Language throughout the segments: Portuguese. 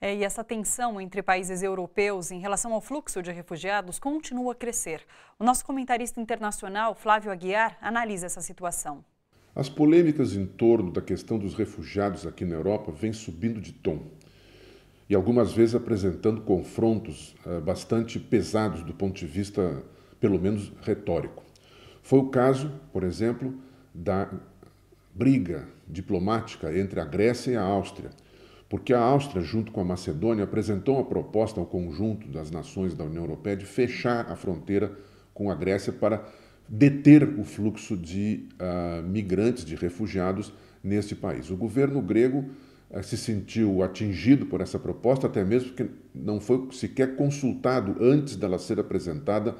É, e essa tensão entre países europeus em relação ao fluxo de refugiados continua a crescer. O nosso comentarista internacional, Flávio Aguiar, analisa essa situação. As polêmicas em torno da questão dos refugiados aqui na Europa vêm subindo de tom e algumas vezes apresentando confrontos eh, bastante pesados do ponto de vista, pelo menos, retórico. Foi o caso, por exemplo, da briga diplomática entre a Grécia e a Áustria porque a Áustria, junto com a Macedônia, apresentou uma proposta ao conjunto das nações da União Europeia de fechar a fronteira com a Grécia para deter o fluxo de uh, migrantes, de refugiados neste país. O governo grego uh, se sentiu atingido por essa proposta, até mesmo porque não foi sequer consultado antes dela ser apresentada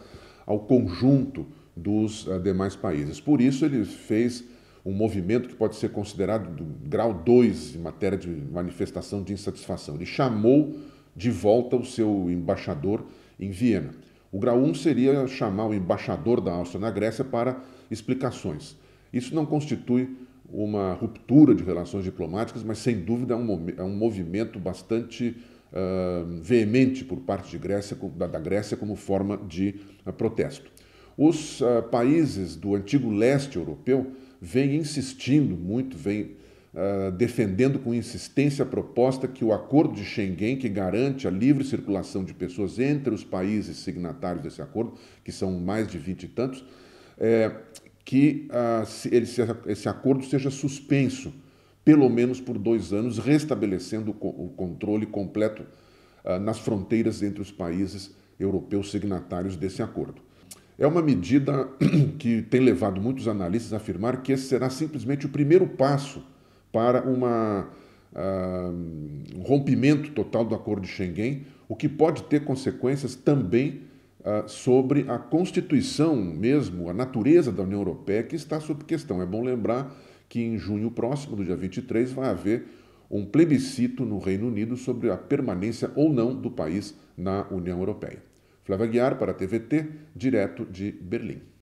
ao conjunto dos uh, demais países. Por isso, ele fez um movimento que pode ser considerado do grau 2 em matéria de manifestação de insatisfação. Ele chamou de volta o seu embaixador em Viena. O grau 1 um seria chamar o embaixador da Áustria na Grécia para explicações. Isso não constitui uma ruptura de relações diplomáticas, mas sem dúvida é um, é um movimento bastante uh, veemente por parte de Grécia, da, da Grécia como forma de uh, protesto. Os uh, países do antigo leste europeu vem insistindo muito, vem uh, defendendo com insistência a proposta que o Acordo de Schengen, que garante a livre circulação de pessoas entre os países signatários desse acordo, que são mais de vinte e tantos, é, que uh, se, ele, se, esse acordo seja suspenso, pelo menos por dois anos, restabelecendo o, o controle completo uh, nas fronteiras entre os países europeus signatários desse acordo. É uma medida que tem levado muitos analistas a afirmar que esse será simplesmente o primeiro passo para uma, uh, um rompimento total do acordo de Schengen, o que pode ter consequências também uh, sobre a constituição mesmo, a natureza da União Europeia, que está sob questão. É bom lembrar que em junho próximo, do dia 23, vai haver um plebiscito no Reino Unido sobre a permanência ou não do país na União Europeia. Flávia Guiar para a TVT, direto de Berlim.